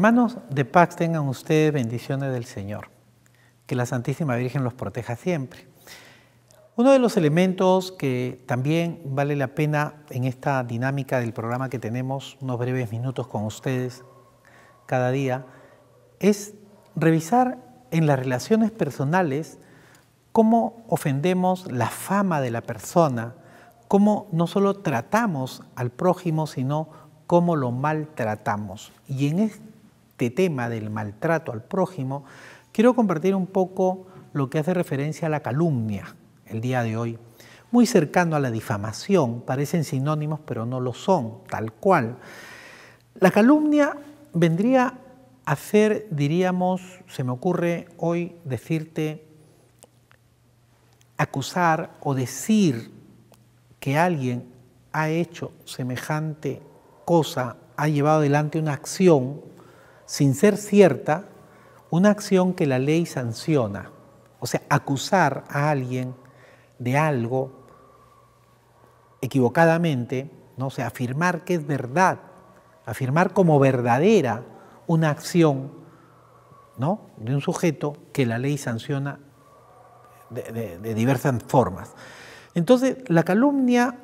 Hermanos de Pax, tengan ustedes bendiciones del Señor. Que la Santísima Virgen los proteja siempre. Uno de los elementos que también vale la pena en esta dinámica del programa que tenemos unos breves minutos con ustedes cada día es revisar en las relaciones personales cómo ofendemos la fama de la persona, cómo no solo tratamos al prójimo, sino cómo lo maltratamos. Y en, este tema del maltrato al prójimo, quiero compartir un poco lo que hace referencia a la calumnia el día de hoy. Muy cercano a la difamación, parecen sinónimos pero no lo son, tal cual. La calumnia vendría a ser, diríamos, se me ocurre hoy decirte, acusar o decir que alguien ha hecho semejante cosa, ha llevado adelante una acción sin ser cierta, una acción que la ley sanciona. O sea, acusar a alguien de algo equivocadamente, ¿no? O afirmar que es verdad, afirmar como verdadera una acción ¿no? de un sujeto que la ley sanciona de, diversas formas. Entonces, la calumnia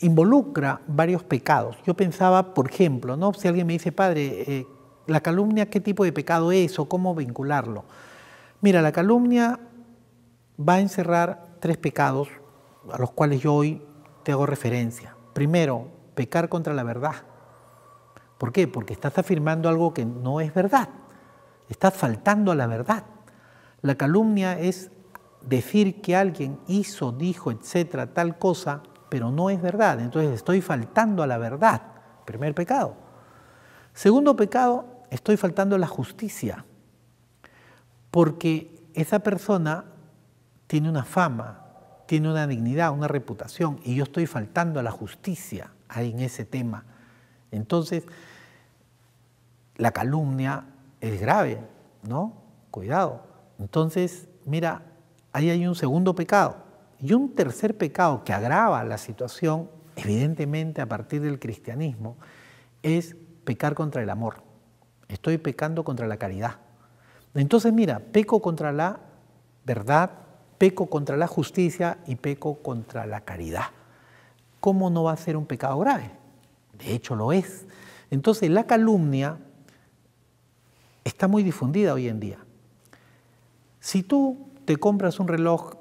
involucra varios pecados. Yo pensaba, por ejemplo, ¿no? si alguien me dice, padre, eh, la calumnia, ¿qué tipo de pecado es o cómo vincularlo? Mira, la calumnia va a encerrar tres pecados a los cuales yo hoy te hago referencia. Primero, pecar contra la verdad. ¿Por qué? Porque estás afirmando algo que no es verdad. Estás faltando a la verdad. La calumnia es decir que alguien hizo, dijo, etcétera, tal cosa, pero no es verdad. Entonces estoy faltando a la verdad. Primer pecado. Segundo pecado, estoy faltando a la justicia, porque esa persona tiene una fama, tiene una dignidad, una reputación, y yo estoy faltando a la justicia en ese tema. Entonces, la calumnia es grave, ¿no? Cuidado. Entonces, mira, ahí hay un segundo pecado. Y un tercer pecado que agrava la situación, evidentemente a partir del cristianismo, es pecar contra el amor estoy pecando contra la caridad. Entonces, mira, peco contra la verdad, peco contra la justicia y peco contra la caridad. ¿Cómo no va a ser un pecado grave? De hecho, lo es. Entonces, la calumnia está muy difundida hoy en día. Si tú te compras un reloj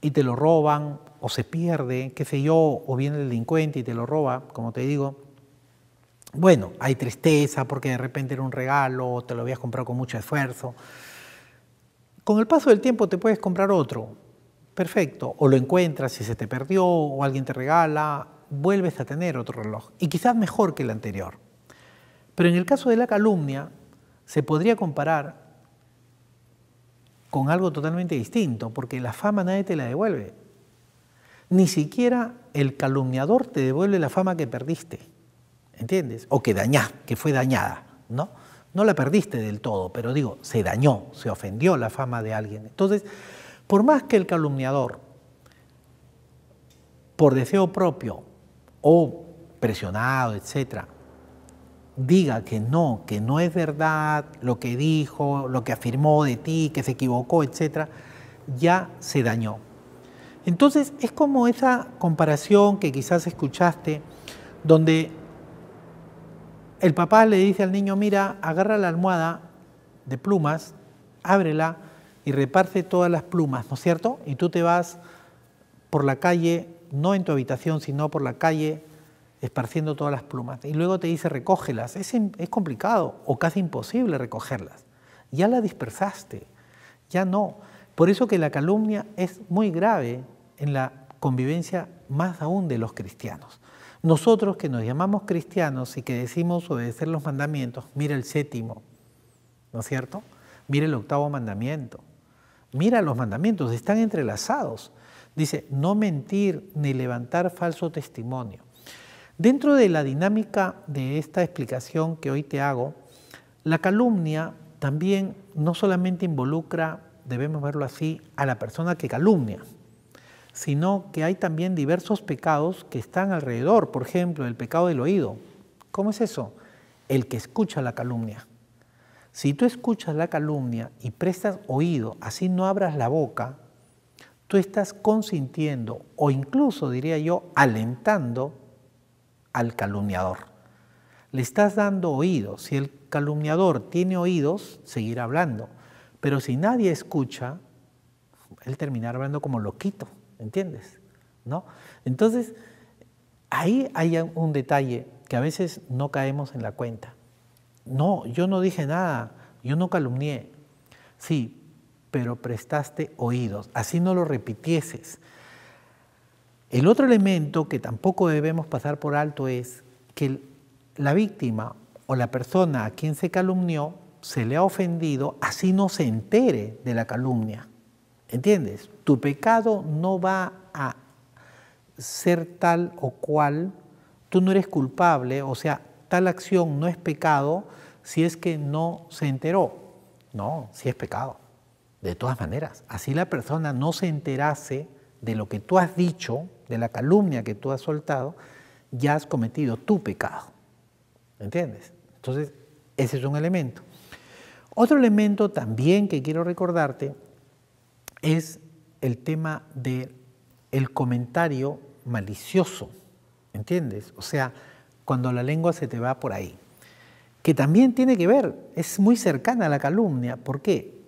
y te lo roban o se pierde, qué sé yo, o viene el delincuente y te lo roba, como te digo, bueno, hay tristeza porque de repente era un regalo o te lo habías comprado con mucho esfuerzo. Con el paso del tiempo te puedes comprar otro, perfecto, o lo encuentras si se te perdió o alguien te regala, vuelves a tener otro reloj y quizás mejor que el anterior. Pero en el caso de la calumnia se podría comparar con algo totalmente distinto, porque la fama nadie te la devuelve. Ni siquiera el calumniador te devuelve la fama que perdiste. ¿entiendes? O que dañá, que fue dañada, ¿no? No la perdiste del todo, pero digo, se dañó, se ofendió la fama de alguien. Entonces, por más que el calumniador, por deseo propio o presionado, etc., diga que no, que no es verdad lo que dijo, lo que afirmó de ti, que se equivocó, etc., ya se dañó. Entonces, es como esa comparación que quizás escuchaste, donde el papá le dice al niño, mira, agarra la almohada de plumas, ábrela y reparte todas las plumas, ¿no es cierto? Y tú te vas por la calle, no en tu habitación, sino por la calle, esparciendo todas las plumas. Y luego te dice, recógelas. Es, complicado o casi imposible recogerlas. Ya la dispersaste, ya no. Por eso que la calumnia es muy grave en la convivencia más aún de los cristianos. Nosotros que nos llamamos cristianos y que decimos obedecer los mandamientos, mira el séptimo, ¿no es cierto? Mira el octavo mandamiento. Mira los mandamientos, están entrelazados. Dice, no mentir ni levantar falso testimonio. Dentro de la dinámica de esta explicación que hoy te hago, la calumnia también no solamente involucra, debemos verlo así, a la persona que calumnia, sino que hay también diversos pecados que están alrededor, por ejemplo, el pecado del oído. ¿Cómo es eso? El que escucha la calumnia. Si tú escuchas la calumnia y prestas oído, así no abras la boca, tú estás consintiendo o incluso, diría yo, alentando al calumniador. Le estás dando oído. Si el calumniador tiene oídos, seguirá hablando. Pero si nadie escucha, él terminará hablando como loquito. ¿entiendes? ¿No? Entonces, ahí hay un detalle que a veces no caemos en la cuenta. No, yo no dije nada, yo no calumnié. Sí, pero prestaste oídos, así no lo repitieses. El otro elemento que tampoco debemos pasar por alto es que la víctima o la persona a quien se calumnió se le ha ofendido, así no se entere de la calumnia. ¿Entiendes? Tu pecado no va a ser tal o cual, tú no eres culpable, o sea, tal acción no es pecado si es que no se enteró. No, sí es pecado. De todas maneras, así la persona no se enterase de lo que tú has dicho, de la calumnia que tú has soltado, ya has cometido tu pecado. ¿Entiendes? Entonces, ese es un elemento. Otro elemento también que quiero recordarte es el tema del el comentario malicioso, ¿entiendes? O sea, cuando la lengua se te va por ahí, que también tiene que ver, es muy cercana a la calumnia, ¿por qué?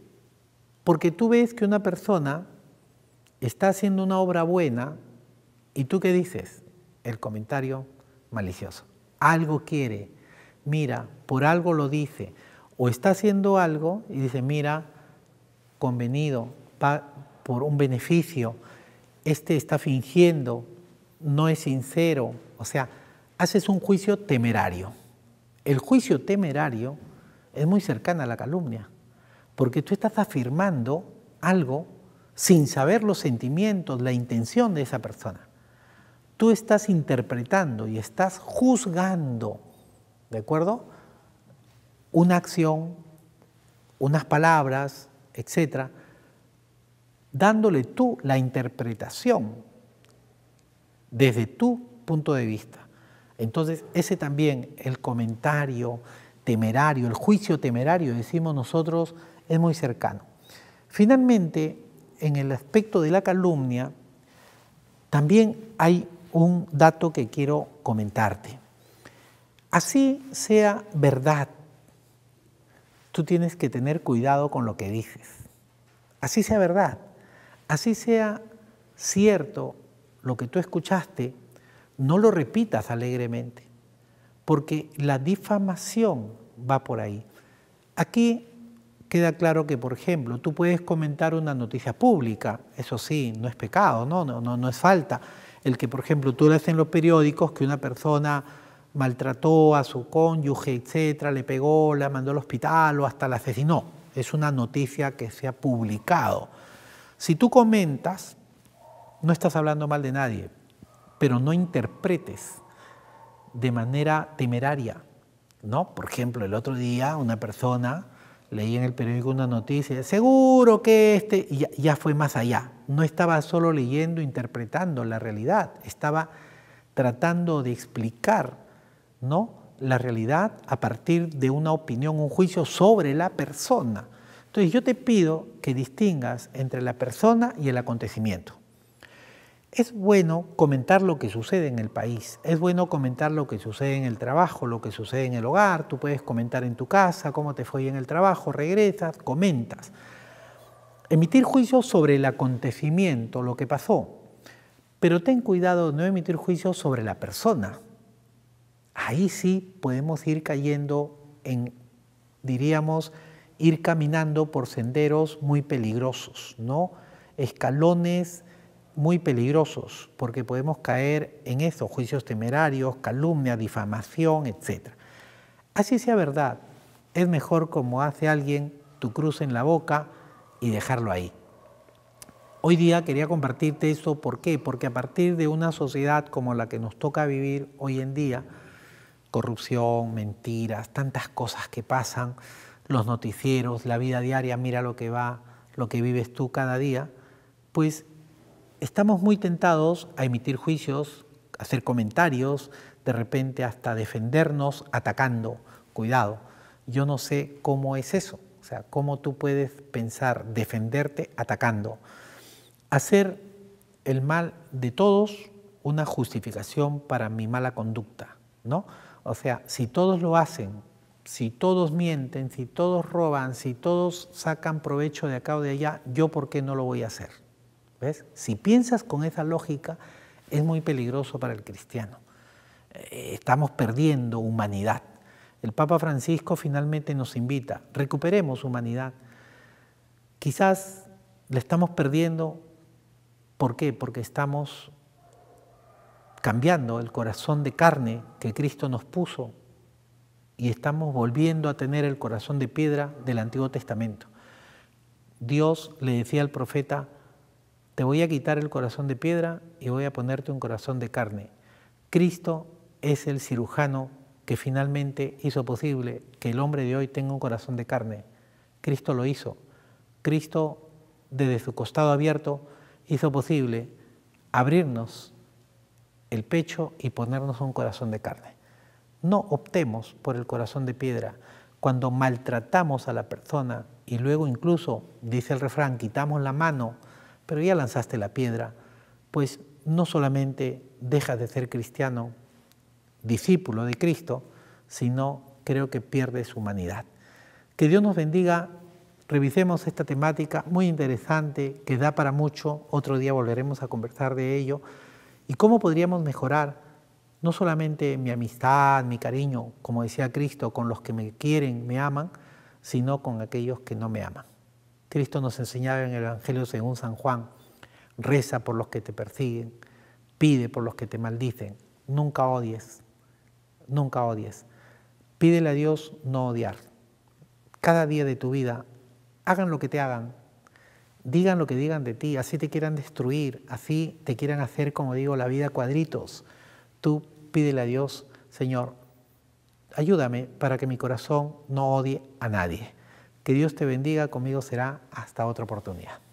Porque tú ves que una persona está haciendo una obra buena y tú qué dices? El comentario malicioso. Algo quiere, mira, por algo lo dice, o está haciendo algo y dice, mira, convenido, por un beneficio, este está fingiendo, no es sincero, o sea, haces un juicio temerario. El juicio temerario es muy cercano a la calumnia, porque tú estás afirmando algo sin saber los sentimientos, la intención de esa persona. Tú estás interpretando y estás juzgando, ¿de acuerdo? Una acción, unas palabras, etcétera, dándole tú la interpretación desde tu punto de vista. Entonces, ese también, el comentario temerario, el juicio temerario, decimos nosotros, es muy cercano. Finalmente, en el aspecto de la calumnia, también hay un dato que quiero comentarte. Así sea verdad, tú tienes que tener cuidado con lo que dices. Así sea verdad. Así sea cierto lo que tú escuchaste, no lo repitas alegremente, porque la difamación va por ahí. Aquí queda claro que, por ejemplo, tú puedes comentar una noticia pública, eso sí, no es pecado, no, no, no, es falta. El que, por ejemplo, tú lees en los periódicos que una persona maltrató a su cónyuge, etcétera, le pegó, la mandó al hospital o hasta la asesinó. Es una noticia que se ha publicado si tú comentas, no estás hablando mal de nadie, pero no interpretes de manera temeraria, ¿no? Por ejemplo, el otro día una persona leía en el periódico una noticia, seguro que este, y ya, fue más allá. No estaba solo leyendo, interpretando la realidad, estaba tratando de explicar, ¿no? La realidad a partir de una opinión, un juicio sobre la persona. Entonces yo te pido que distingas entre la persona y el acontecimiento. Es bueno comentar lo que sucede en el país, es bueno comentar lo que sucede en el trabajo, lo que sucede en el hogar, tú puedes comentar en tu casa cómo te fue en el trabajo, regresas, comentas. Emitir juicios sobre el acontecimiento, lo que pasó, pero ten cuidado de no emitir juicios sobre la persona. Ahí sí podemos ir cayendo en, diríamos, ir caminando por senderos muy peligrosos, ¿no? Escalones muy peligrosos, porque podemos caer en eso, juicios temerarios, calumnia, difamación, etc. Así sea verdad, es mejor como hace alguien tu cruz en la boca y dejarlo ahí. Hoy día quería compartirte eso, ¿por qué? Porque a partir de una sociedad como la que nos toca vivir hoy en día, corrupción, mentiras, tantas cosas que pasan, los noticieros, la vida diaria, mira lo que va, lo que vives tú cada día, pues estamos muy tentados a emitir juicios, hacer comentarios, de repente hasta defendernos atacando. Cuidado, yo no sé cómo es eso, o sea, cómo tú puedes pensar defenderte atacando. Hacer el mal de todos una justificación para mi mala conducta, ¿no? O sea, si todos lo hacen si todos mienten, si todos roban, si todos sacan provecho de acá o de allá, yo por qué no lo voy a hacer. ¿Ves? Si piensas con esa lógica, es muy peligroso para el cristiano. Eh, estamos perdiendo humanidad. El Papa Francisco finalmente nos invita, recuperemos humanidad. Quizás le estamos perdiendo, ¿por qué? Porque estamos cambiando el corazón de carne que Cristo nos puso y estamos volviendo a tener el corazón de piedra del Antiguo Testamento. Dios le decía al profeta, te voy a quitar el corazón de piedra y voy a ponerte un corazón de carne. Cristo es el cirujano que finalmente hizo posible que el hombre de hoy tenga un corazón de carne. Cristo lo hizo. Cristo, desde su costado abierto, hizo posible abrirnos el pecho y ponernos un corazón de carne. No optemos por el corazón de piedra. Cuando maltratamos a la persona y luego incluso, dice el refrán, quitamos la mano, pero ya lanzaste la piedra, pues no solamente dejas de ser cristiano, discípulo de Cristo, sino creo que pierdes humanidad. Que Dios nos bendiga, revisemos esta temática muy interesante que da para mucho, otro día volveremos a conversar de ello, y cómo podríamos mejorar no solamente mi amistad, mi cariño, como decía Cristo, con los que me quieren, me aman, sino con aquellos que no me aman. Cristo nos enseñaba en el Evangelio según San Juan, reza por los que te persiguen, pide por los que te maldicen, nunca odies, nunca odies. Pídele a Dios no odiar. Cada día de tu vida, hagan lo que te hagan, digan lo que digan de ti, así te quieran destruir, así te quieran hacer, como digo, la vida cuadritos Tú pídele a Dios, Señor, ayúdame para que mi corazón no odie a nadie. Que Dios te bendiga, conmigo será hasta otra oportunidad.